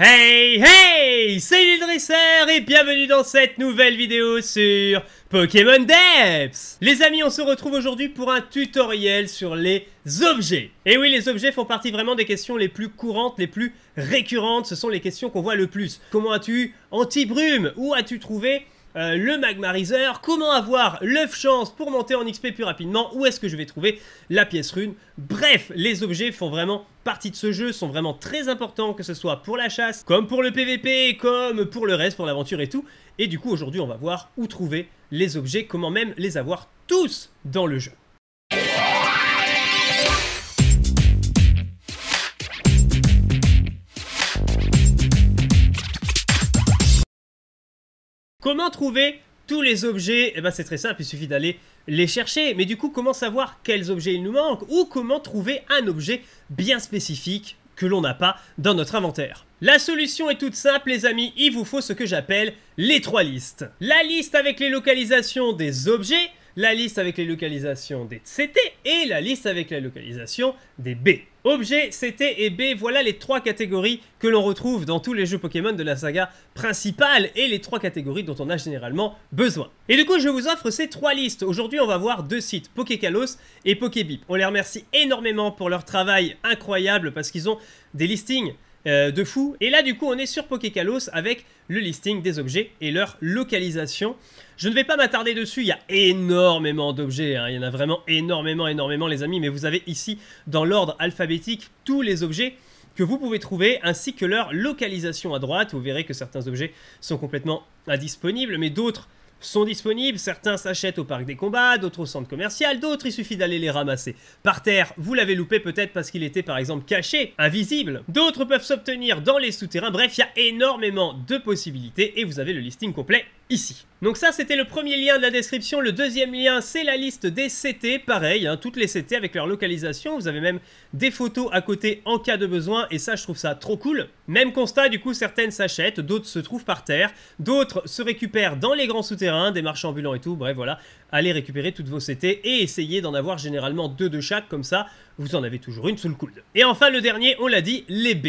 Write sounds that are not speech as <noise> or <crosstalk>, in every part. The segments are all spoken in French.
Hey hey C'est Lil et bienvenue dans cette nouvelle vidéo sur Pokémon Depths Les amis, on se retrouve aujourd'hui pour un tutoriel sur les objets. Et oui, les objets font partie vraiment des questions les plus courantes, les plus récurrentes. Ce sont les questions qu'on voit le plus. Comment as-tu anti-brume Où as-tu trouvé euh, le magmariseur comment avoir l'œuf chance pour monter en XP plus rapidement, où est-ce que je vais trouver la pièce rune. Bref, les objets font vraiment partie de ce jeu, sont vraiment très importants, que ce soit pour la chasse, comme pour le PVP, comme pour le reste, pour l'aventure et tout. Et du coup, aujourd'hui, on va voir où trouver les objets, comment même les avoir tous dans le jeu. Comment trouver tous les objets Eh ben c'est très simple, il suffit d'aller les chercher. Mais du coup, comment savoir quels objets il nous manque ou comment trouver un objet bien spécifique que l'on n'a pas dans notre inventaire la solution est toute simple les amis, il vous faut ce que j'appelle les trois listes. La liste avec les localisations des objets, la liste avec les localisations des CT et la liste avec la localisation des B. Objet, CT et B, voilà les trois catégories que l'on retrouve dans tous les jeux Pokémon de la saga principale et les trois catégories dont on a généralement besoin. Et du coup, je vous offre ces trois listes. Aujourd'hui, on va voir deux sites, Pokécalos et Pokébip. On les remercie énormément pour leur travail incroyable parce qu'ils ont des listings euh, de fou. Et là, du coup, on est sur Kalos avec le listing des objets et leur localisation. Je ne vais pas m'attarder dessus, il y a énormément d'objets, hein. il y en a vraiment énormément, énormément les amis, mais vous avez ici, dans l'ordre alphabétique, tous les objets que vous pouvez trouver, ainsi que leur localisation à droite. Vous verrez que certains objets sont complètement indisponibles, mais d'autres sont disponibles. Certains s'achètent au parc des combats, d'autres au centre commercial, d'autres il suffit d'aller les ramasser. Par terre, vous l'avez loupé peut-être parce qu'il était par exemple caché, invisible. D'autres peuvent s'obtenir dans les souterrains. Bref, il y a énormément de possibilités et vous avez le listing complet ici. Donc ça, c'était le premier lien de la description. Le deuxième lien, c'est la liste des CT. Pareil, hein, toutes les CT avec leur localisation. Vous avez même des photos à côté en cas de besoin. Et ça, je trouve ça trop cool. Même constat, du coup, certaines s'achètent, d'autres se trouvent par terre, d'autres se récupèrent dans les grands souterrains, des marchands ambulants et tout. Bref, voilà. Allez récupérer toutes vos CT et essayez d'en avoir généralement deux de chaque. Comme ça, vous en avez toujours une sous le coude. Et enfin, le dernier, on l'a dit, les B.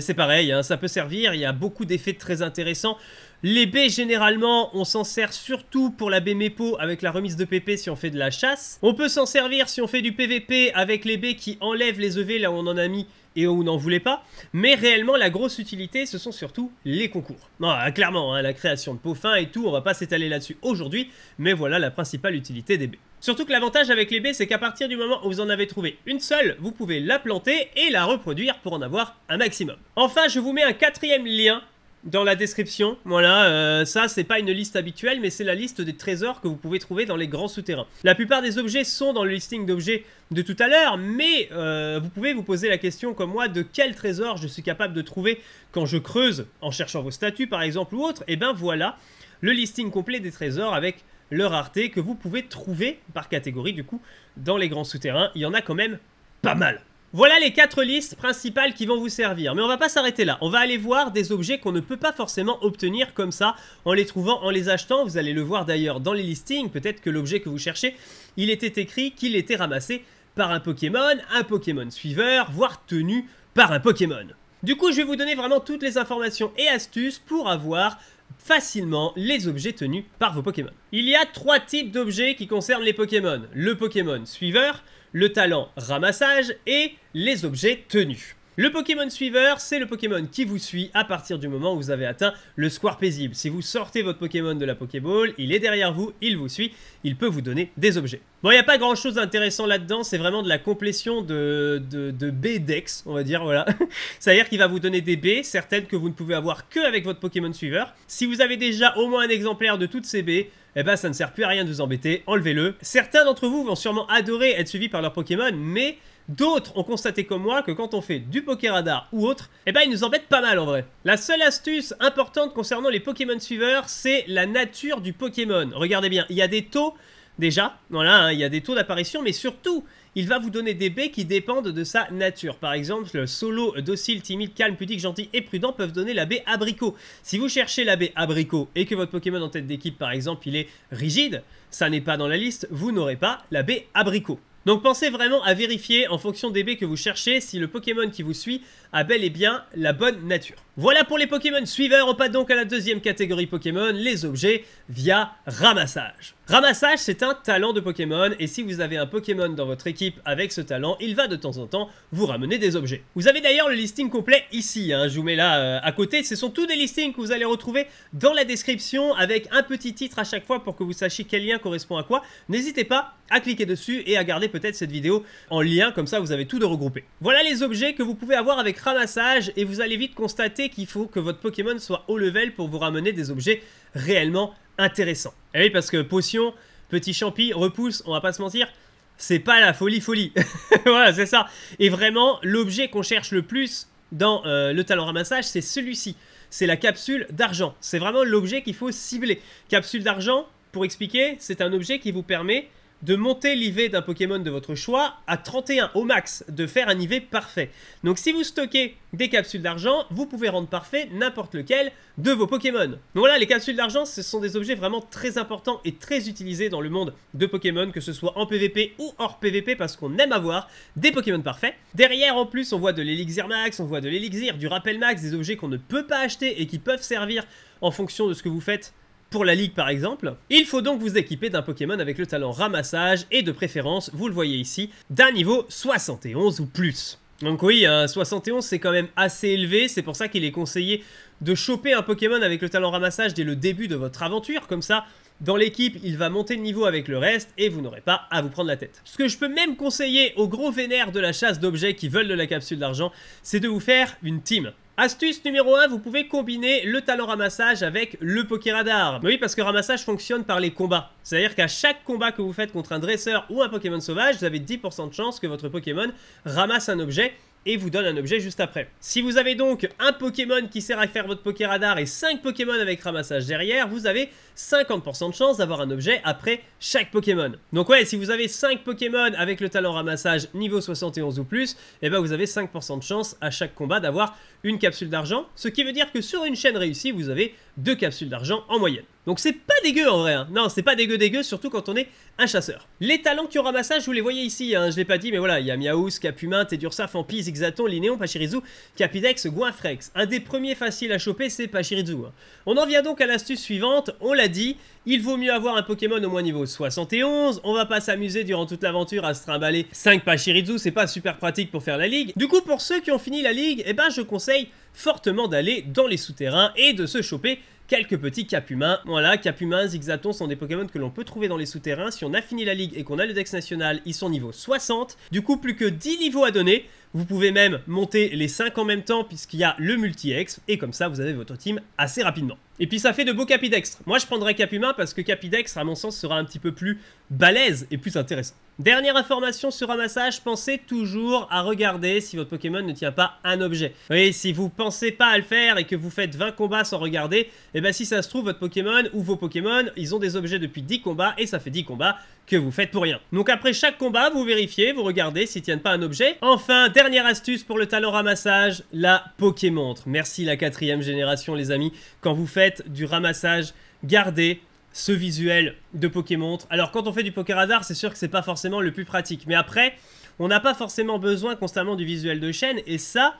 C'est pareil, hein, ça peut servir, il y a beaucoup d'effets très intéressants. Les baies, généralement, on s'en sert surtout pour la baie mépo avec la remise de PP si on fait de la chasse. On peut s'en servir si on fait du PVP avec les baies qui enlèvent les EV là où on en a mis et où on n'en voulait pas. Mais réellement, la grosse utilité, ce sont surtout les concours. Non, ah, clairement, hein, la création de fin et tout, on va pas s'étaler là-dessus aujourd'hui, mais voilà la principale utilité des baies. Surtout que l'avantage avec les baies, c'est qu'à partir du moment où vous en avez trouvé une seule, vous pouvez la planter et la reproduire pour en avoir un maximum. Enfin, je vous mets un quatrième lien dans la description. Voilà, euh, ça c'est pas une liste habituelle, mais c'est la liste des trésors que vous pouvez trouver dans les grands souterrains. La plupart des objets sont dans le listing d'objets de tout à l'heure, mais euh, vous pouvez vous poser la question comme moi de quel trésor je suis capable de trouver quand je creuse en cherchant vos statues par exemple ou autre. Et eh ben voilà le listing complet des trésors avec leur rareté que vous pouvez trouver par catégorie du coup dans les grands souterrains. Il y en a quand même pas mal. Voilà les quatre listes principales qui vont vous servir, mais on va pas s'arrêter là, on va aller voir des objets qu'on ne peut pas forcément obtenir comme ça, en les trouvant, en les achetant, vous allez le voir d'ailleurs dans les listings, peut-être que l'objet que vous cherchez, il était écrit qu'il était ramassé par un Pokémon, un Pokémon suiveur, voire tenu par un Pokémon. Du coup, je vais vous donner vraiment toutes les informations et astuces pour avoir facilement les objets tenus par vos Pokémon. Il y a trois types d'objets qui concernent les Pokémon. Le Pokémon suiveur, le talent ramassage et les objets tenus. Le Pokémon suiveur, c'est le Pokémon qui vous suit à partir du moment où vous avez atteint le square paisible. Si vous sortez votre Pokémon de la Pokéball, il est derrière vous, il vous suit, il peut vous donner des objets. Bon, il n'y a pas grand chose d'intéressant là-dedans, c'est vraiment de la complétion de, de, B Dex, on va dire, voilà. <laughs> C'est-à-dire qu'il va vous donner des baies, certaines que vous ne pouvez avoir que avec votre Pokémon suiveur. Si vous avez déjà au moins un exemplaire de toutes ces B, eh ben ça ne sert plus à rien de vous embêter, enlevez-le. Certains d'entre vous vont sûrement adorer être suivis par leur Pokémon, mais D'autres ont constaté comme moi que quand on fait du Pokéradar ou autre, eh ben ils nous embêtent pas mal en vrai. La seule astuce importante concernant les Pokémon suiveurs, c'est la nature du Pokémon. Regardez bien, il y a des taux déjà, voilà, hein, il y a des taux d'apparition, mais surtout, il va vous donner des baies qui dépendent de sa nature. Par exemple, le solo, docile, timide, calme, pudique, gentil et prudent peuvent donner la baie abricot. Si vous cherchez la baie abricot et que votre Pokémon en tête d'équipe, par exemple, il est rigide, ça n'est pas dans la liste, vous n'aurez pas la baie abricot. Donc pensez vraiment à vérifier en fonction des baies que vous cherchez si le Pokémon qui vous suit a bel et bien la bonne nature. Voilà pour les Pokémon suiveurs, on passe donc à la deuxième catégorie Pokémon, les objets via ramassage. Ramassage, c'est un talent de Pokémon, et si vous avez un Pokémon dans votre équipe avec ce talent, il va de temps en temps vous ramener des objets. Vous avez d'ailleurs le listing complet ici, hein. je vous mets là euh, à côté, ce sont tous des listings que vous allez retrouver dans la description avec un petit titre à chaque fois pour que vous sachiez quel lien correspond à quoi. N'hésitez pas à cliquer dessus et à garder peut-être cette vidéo en lien, comme ça vous avez tout de regroupé. Voilà les objets que vous pouvez avoir avec ramassage, et vous allez vite constater qu'il faut que votre Pokémon soit haut level pour vous ramener des objets réellement intéressants. Et eh oui, parce que potion, petit champi, repousse, on va pas se mentir, c'est pas la folie folie. <laughs> voilà, c'est ça. Et vraiment, l'objet qu'on cherche le plus dans euh, le talent ramassage, c'est celui-ci. C'est la capsule d'argent. C'est vraiment l'objet qu'il faut cibler. Capsule d'argent, pour expliquer, c'est un objet qui vous permet de monter l'IV d'un Pokémon de votre choix à 31 au max, de faire un IV parfait. Donc si vous stockez des capsules d'argent, vous pouvez rendre parfait n'importe lequel de vos Pokémon. Donc voilà, les capsules d'argent, ce sont des objets vraiment très importants et très utilisés dans le monde de Pokémon, que ce soit en PVP ou hors PVP, parce qu'on aime avoir des Pokémon parfaits. Derrière, en plus, on voit de l'élixir max, on voit de l'élixir, du rappel max, des objets qu'on ne peut pas acheter et qui peuvent servir en fonction de ce que vous faites pour la ligue par exemple. Il faut donc vous équiper d'un Pokémon avec le talent ramassage et de préférence, vous le voyez ici, d'un niveau 71 ou plus. Donc oui, 71 c'est quand même assez élevé, c'est pour ça qu'il est conseillé de choper un Pokémon avec le talent ramassage dès le début de votre aventure, comme ça dans l'équipe, il va monter de niveau avec le reste et vous n'aurez pas à vous prendre la tête. Ce que je peux même conseiller aux gros vénères de la chasse d'objets qui veulent de la capsule d'argent, c'est de vous faire une team. Astuce numéro 1, vous pouvez combiner le talent ramassage avec le poké radar. Mais oui, parce que ramassage fonctionne par les combats. C'est-à-dire qu'à chaque combat que vous faites contre un dresseur ou un Pokémon sauvage, vous avez 10% de chance que votre Pokémon ramasse un objet et vous donne un objet juste après. Si vous avez donc un Pokémon qui sert à faire votre Pokéradar et 5 Pokémon avec ramassage derrière, vous avez 50% de chance d'avoir un objet après chaque Pokémon. Donc ouais, si vous avez 5 Pokémon avec le talent ramassage niveau 71 ou plus, et eh ben vous avez 5% de chance à chaque combat d'avoir une capsule d'argent, ce qui veut dire que sur une chaîne réussie, vous avez deux capsules d'argent en moyenne. Donc c'est pas dégueu en vrai. Hein. Non, c'est pas dégueu dégueu, surtout quand on est un chasseur. Les talents qui ont ramassage, vous les voyez ici. Hein. je l'ai pas dit, mais voilà, il y a Miaous, Capumin, Tedursaf, Fampi, Exaton, Linéon, Pachirizu, Capidex, Guinfrex. Un des premiers faciles à choper, c'est Pachirizu. Hein. On en vient donc à l'astuce suivante. On l'a dit, il vaut mieux avoir un Pokémon au moins niveau 71. On va pas s'amuser durant toute l'aventure à se trimballer 5 Pachirizu. C'est pas super pratique pour faire la ligue. Du coup, pour ceux qui ont fini la ligue, eh ben, je conseille fortement d'aller dans les souterrains et de se choper quelques petits cap Voilà, cap humains, sont des Pokémon que l'on peut trouver dans les souterrains. Si on a fini la ligue et qu'on a le Dex national, ils sont niveau 60. Du coup, plus que 10 niveaux à donner vous pouvez même monter les 5 en même temps puisqu'il y a le multi-ex et comme ça vous avez votre team assez rapidement. Et puis ça fait de beaux capidextres. Moi je prendrais cap humain parce que capidextre à mon sens sera un petit peu plus balèze et plus intéressant. Dernière information sur ramassage, pensez toujours à regarder si votre Pokémon ne tient pas un objet. Oui, si vous pensez pas à le faire et que vous faites 20 combats sans regarder, et eh bien si ça se trouve votre Pokémon ou vos Pokémon, ils ont des objets depuis 10 combats et ça fait 10 combats que vous faites pour rien. Donc après chaque combat, vous vérifiez, vous regardez s'ils tiennent pas un objet. Enfin, dernière astuce pour le talent ramassage, la Pokémontre. Merci la quatrième génération les amis. Quand vous faites du ramassage, gardez ce visuel de Pokémontre. Alors quand on fait du Pokéradar, c'est sûr que c'est pas forcément le plus pratique. Mais après, on n'a pas forcément besoin constamment du visuel de chaîne. Et ça,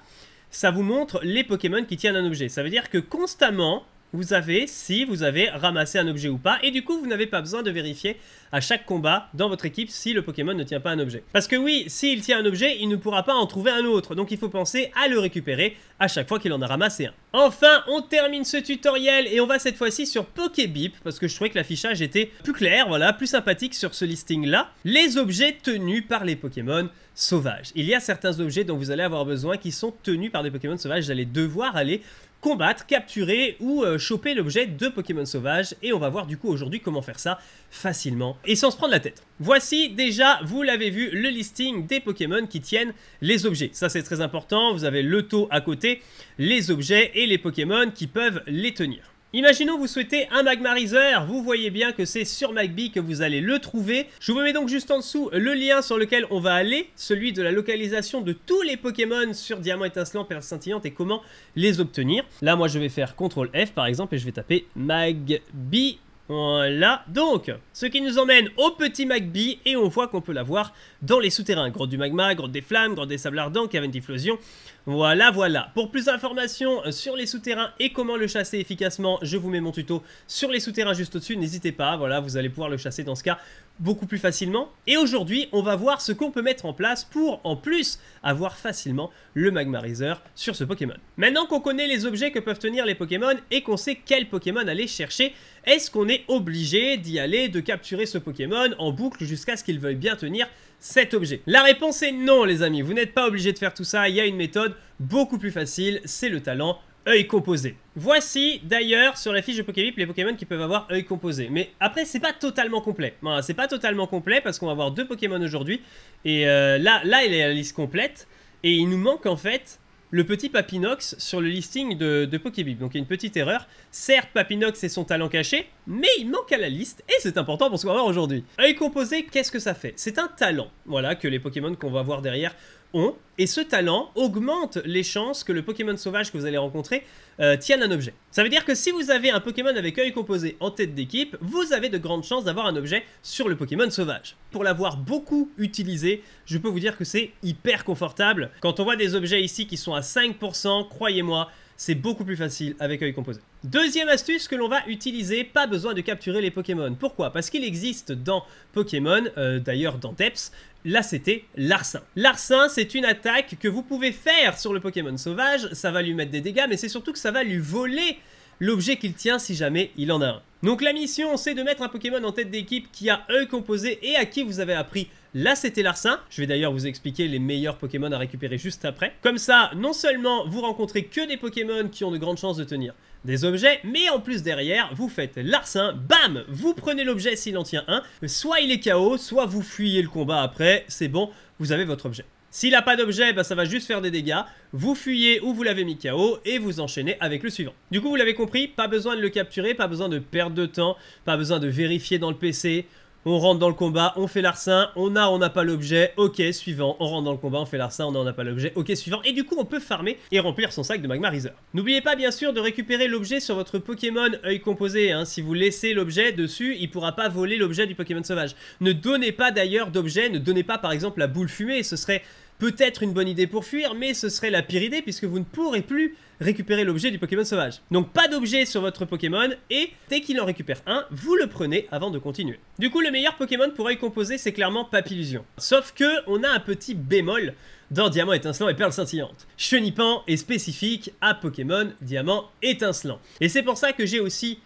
ça vous montre les Pokémon qui tiennent un objet. Ça veut dire que constamment, vous avez si vous avez ramassé un objet ou pas, et du coup vous n'avez pas besoin de vérifier à chaque combat dans votre équipe si le Pokémon ne tient pas un objet. Parce que oui, s'il tient un objet, il ne pourra pas en trouver un autre, donc il faut penser à le récupérer à chaque fois qu'il en a ramassé un. Enfin, on termine ce tutoriel et on va cette fois-ci sur Pokébip, parce que je trouvais que l'affichage était plus clair, voilà, plus sympathique sur ce listing-là. Les objets tenus par les Pokémon sauvages. Il y a certains objets dont vous allez avoir besoin qui sont tenus par des Pokémon sauvages, vous allez devoir aller combattre, capturer ou euh, choper l'objet de Pokémon sauvage et on va voir du coup aujourd'hui comment faire ça facilement et sans se prendre la tête. Voici déjà, vous l'avez vu, le listing des Pokémon qui tiennent les objets. Ça c'est très important, vous avez le taux à côté, les objets et les Pokémon qui peuvent les tenir. Imaginons vous souhaitez un Magmarizer, vous voyez bien que c'est sur Magby que vous allez le trouver. Je vous mets donc juste en dessous le lien sur lequel on va aller, celui de la localisation de tous les Pokémon sur Diamant étincelant, Perle scintillante et comment les obtenir. Là moi je vais faire CTRL F par exemple et je vais taper Magby voilà, donc, ce qui nous emmène au petit Magby, et on voit qu'on peut l'avoir dans les souterrains. Grotte du magma, grotte des flammes, grotte des sables ardents, caverne d'efflosion. Voilà, voilà. Pour plus d'informations sur les souterrains et comment le chasser efficacement, je vous mets mon tuto sur les souterrains juste au-dessus. N'hésitez pas, voilà, vous allez pouvoir le chasser dans ce cas beaucoup plus facilement. Et aujourd'hui, on va voir ce qu'on peut mettre en place pour, en plus, avoir facilement le Magmarizer sur ce Pokémon. Maintenant qu'on connaît les objets que peuvent tenir les Pokémon et qu'on sait quel Pokémon aller chercher, est-ce qu'on est obligé d'y aller, de capturer ce Pokémon en boucle jusqu'à ce qu'il veuille bien tenir cet objet La réponse est non les amis, vous n'êtes pas obligé de faire tout ça, il y a une méthode beaucoup plus facile, c'est le talent œil composé. Voici d'ailleurs sur la fiche de Pokémon les Pokémon qui peuvent avoir œil composé. Mais après, c'est pas totalement complet. Hein, c'est pas totalement complet parce qu'on va avoir deux Pokémon aujourd'hui. Et euh, là, là, il est la liste complète. Et il nous manque en fait le petit Papinox sur le listing de, de Pokébib. Donc il y a une petite erreur. Certes, Papinox est son talent caché, mais il manque à la liste et c'est important pour ce qu'on va voir aujourd'hui. Œil composé, qu'est-ce que ça fait C'est un talent, voilà, que les Pokémon qu'on va voir derrière ont, et ce talent augmente les chances que le Pokémon sauvage que vous allez rencontrer euh, tienne un objet. Ça veut dire que si vous avez un Pokémon avec œil composé en tête d'équipe, vous avez de grandes chances d'avoir un objet sur le Pokémon sauvage. Pour l'avoir beaucoup utilisé, je peux vous dire que c'est hyper confortable. Quand on voit des objets ici qui sont à 5%, croyez-moi, c'est beaucoup plus facile avec œil composé. Deuxième astuce que l'on va utiliser, pas besoin de capturer les Pokémon. Pourquoi Parce qu'il existe dans Pokémon, euh, d'ailleurs dans Depths, là c'était Larcin. Larcin, c'est une attaque que vous pouvez faire sur le Pokémon sauvage, ça va lui mettre des dégâts, mais c'est surtout que ça va lui voler l'objet qu'il tient si jamais il en a un. Donc la mission c'est de mettre un Pokémon en tête d'équipe qui a œil composé et à qui vous avez appris Là, c'était Je vais d'ailleurs vous expliquer les meilleurs Pokémon à récupérer juste après. Comme ça, non seulement vous rencontrez que des Pokémon qui ont de grandes chances de tenir des objets, mais en plus derrière, vous faites Larsin, bam Vous prenez l'objet s'il en tient un, soit il est KO, soit vous fuyez le combat après, c'est bon, vous avez votre objet. S'il n'a pas d'objet, ben, ça va juste faire des dégâts. Vous fuyez où vous l'avez mis KO et vous enchaînez avec le suivant. Du coup, vous l'avez compris, pas besoin de le capturer, pas besoin de perdre de temps, pas besoin de vérifier dans le PC. On rentre dans le combat, on fait l'arcin, on a, on n'a pas l'objet, ok, suivant. On rentre dans le combat, on fait l'arcin, on a, on n'a pas l'objet, ok, suivant. Et du coup, on peut farmer et remplir son sac de magma N'oubliez pas, bien sûr, de récupérer l'objet sur votre Pokémon œil composé. Hein. Si vous laissez l'objet dessus, il pourra pas voler l'objet du Pokémon sauvage. Ne donnez pas d'ailleurs d'objet, ne donnez pas, par exemple, la boule fumée. Ce serait peut-être une bonne idée pour fuir, mais ce serait la pire idée puisque vous ne pourrez plus récupérer l'objet du Pokémon sauvage. Donc pas d'objet sur votre Pokémon et dès qu'il en récupère un, vous le prenez avant de continuer. Du coup, le meilleur Pokémon pour y composer, c'est clairement Papillusion. Sauf que on a un petit bémol dans Diamant étincelant et Perle scintillante. Chenipan est spécifique à Pokémon Diamant étincelant. Et c'est pour ça que j'ai aussi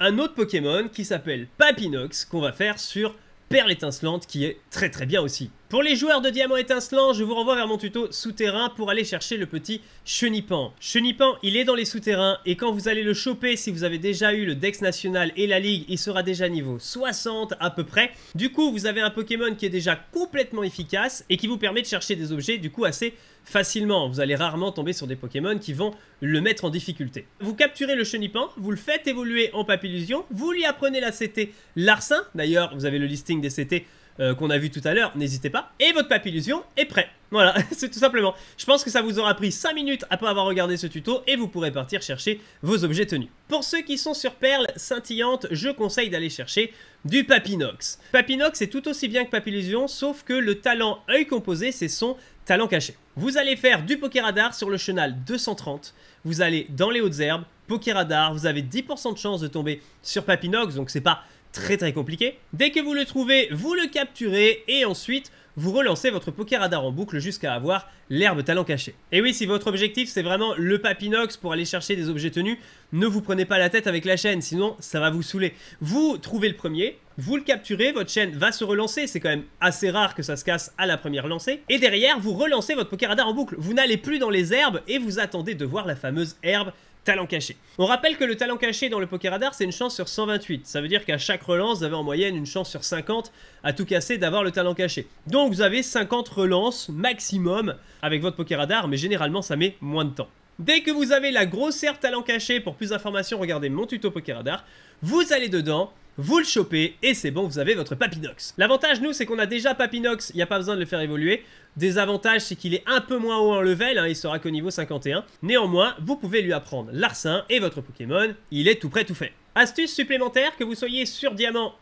un autre Pokémon qui s'appelle Papinox qu'on va faire sur Perle étincelante qui est très très bien aussi. Pour les joueurs de diamant étincelant, je vous renvoie vers mon tuto souterrain pour aller chercher le petit chenipan. Chenipan, il est dans les souterrains et quand vous allez le choper, si vous avez déjà eu le Dex National et la Ligue, il sera déjà niveau 60 à peu près. Du coup, vous avez un Pokémon qui est déjà complètement efficace et qui vous permet de chercher des objets du coup assez facilement. Vous allez rarement tomber sur des Pokémon qui vont le mettre en difficulté. Vous capturez le chenipan, vous le faites évoluer en papillusion, vous lui apprenez la CT Larsin. D'ailleurs, vous avez le listing des CT euh, qu'on a vu tout à l'heure, n'hésitez pas. Et votre Papillusion est prêt. Voilà, <laughs> c'est tout simplement. Je pense que ça vous aura pris 5 minutes après avoir regardé ce tuto et vous pourrez partir chercher vos objets tenus. Pour ceux qui sont sur perles scintillantes, je conseille d'aller chercher du Papinox. Papinox est tout aussi bien que Papillusion, sauf que le talent œil composé, c'est son talent caché. Vous allez faire du Pokéradar radar sur le chenal 230, vous allez dans les hautes herbes, poker radar, vous avez 10% de chance de tomber sur Papinox, donc c'est pas très très compliqué. Dès que vous le trouvez, vous le capturez et ensuite vous relancez votre poker radar en boucle jusqu'à avoir l'herbe talent caché. Et oui, si votre objectif c'est vraiment le papinox pour aller chercher des objets tenus, ne vous prenez pas la tête avec la chaîne, sinon ça va vous saouler. Vous trouvez le premier, vous le capturez, votre chaîne va se relancer, c'est quand même assez rare que ça se casse à la première lancée, et derrière vous relancez votre poker radar en boucle. Vous n'allez plus dans les herbes et vous attendez de voir la fameuse herbe caché. On rappelle que le talent caché dans le poker radar, c'est une chance sur 128. Ça veut dire qu'à chaque relance, vous avez en moyenne une chance sur 50 à tout casser d'avoir le talent caché. Donc vous avez 50 relances maximum avec votre poker radar, mais généralement ça met moins de temps. Dès que vous avez la grosse talent caché, pour plus d'informations, regardez mon tuto poker radar. Vous allez dedans, vous le chopez et c'est bon, vous avez votre Papinox. L'avantage, nous, c'est qu'on a déjà Papinox, il n'y a pas besoin de le faire évoluer. Désavantage, c'est qu'il est un peu moins haut en level, hein, il sera qu'au niveau 51. Néanmoins, vous pouvez lui apprendre l'arcin et votre Pokémon, il est tout prêt tout fait. Astuce supplémentaire, que vous soyez sur diamant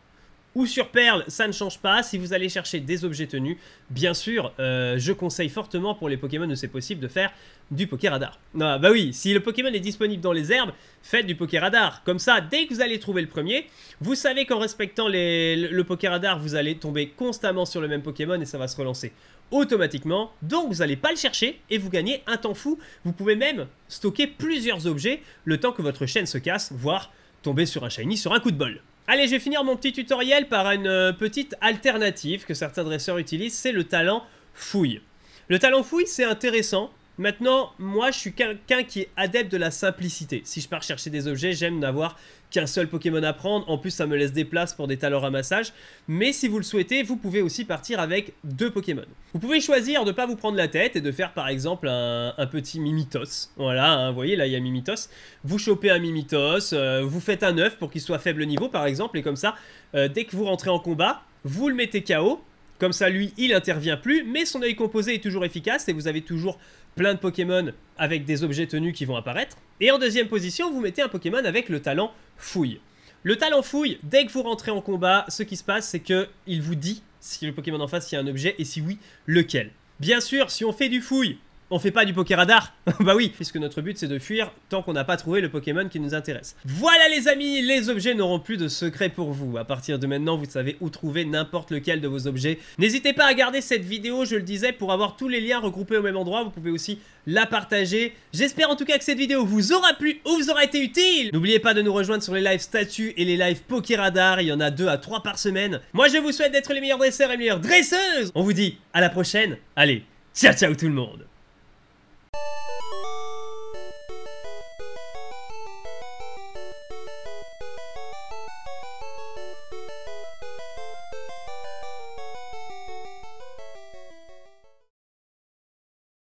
ou sur Perle, ça ne change pas. Si vous allez chercher des objets tenus, bien sûr, euh, je conseille fortement pour les Pokémon où c'est possible de faire du Poké Radar. Ah, bah oui, si le Pokémon est disponible dans les herbes, faites du Poké Radar. Comme ça, dès que vous allez trouver le premier, vous savez qu'en respectant le, le Poké Radar, vous allez tomber constamment sur le même Pokémon et ça va se relancer automatiquement. Donc vous n'allez pas le chercher et vous gagnez un temps fou. Vous pouvez même stocker plusieurs objets le temps que votre chaîne se casse, voire tomber sur un shiny sur un coup de bol. Allez, je vais finir mon petit tutoriel par une euh, petite alternative que certains dresseurs utilisent, c'est le talent fouille. Le talent fouille, c'est intéressant Maintenant, moi, je suis quelqu'un qui est adepte de la simplicité. Si je pars chercher des objets, j'aime n'avoir qu'un seul Pokémon à prendre. En plus, ça me laisse des places pour des talents ramassage. Mais si vous le souhaitez, vous pouvez aussi partir avec deux Pokémon. Vous pouvez choisir de ne pas vous prendre la tête et de faire par exemple un, petit Mimitos. Voilà, hein, vous voyez, là, il y a Mimitos. Vous chopez un Mimitos, euh, vous faites un œuf pour qu'il soit faible niveau, par exemple. Et comme ça, euh, dès que vous rentrez en combat, vous le mettez KO comme ça, lui, il intervient plus, mais son œil composé est toujours efficace et vous avez toujours plein de Pokémon avec des objets tenus qui vont apparaître. Et en deuxième position, vous mettez un Pokémon avec le talent fouille. Le talent fouille, dès que vous rentrez en combat, ce qui se passe, c'est que il vous dit si le Pokémon en face il y a un objet et si oui, lequel. Bien sûr, si on fait du fouille, on fait pas du poké radar <laughs> Bah oui, puisque notre but c'est de fuir tant qu'on n'a pas trouvé le Pokémon qui nous intéresse. Voilà les amis, les objets n'auront plus de secret pour vous. À partir de maintenant, vous savez où trouver n'importe lequel de vos objets. N'hésitez pas à garder cette vidéo, je le disais, pour avoir tous les liens regroupés au même endroit. Vous pouvez aussi la partager. J'espère en tout cas que cette vidéo vous aura plu ou vous aura été utile. N'oubliez pas de nous rejoindre sur les lives statues et les lives poké radar. Il y en a deux à trois par semaine. Moi je vous souhaite d'être les meilleurs dresseurs et les meilleures dresseuses. On vous dit à la prochaine. Allez, ciao ciao tout le monde